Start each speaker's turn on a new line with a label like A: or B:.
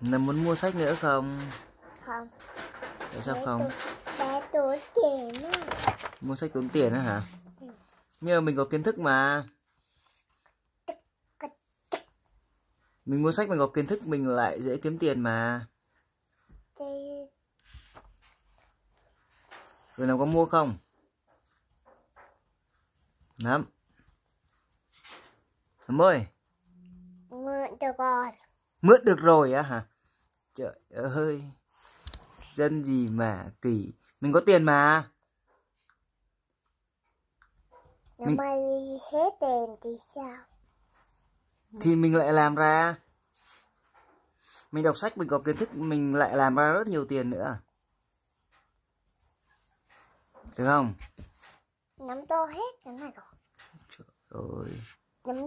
A: Nó muốn mua sách nữa không? Không Tại sao không?
B: Bé tốn tiền
A: Mua sách tốn tiền á hả? Ừ. Nhưng mà mình có kiến thức mà Mình mua sách mình có kiến thức mình lại dễ kiếm tiền mà Rồi nào có mua không? Lắm Lắm ơi
C: Mượn được rồi
A: Mượn được rồi á hả? trời ơi dân gì mà kỳ mình có tiền mà
D: mình... mày hết tiền thì sao
A: thì mình lại làm ra mình đọc sách mình có kiến thức mình lại làm ra rất nhiều tiền nữa được không
C: nắm to hết cái này rồi
A: trời ơi
B: nắm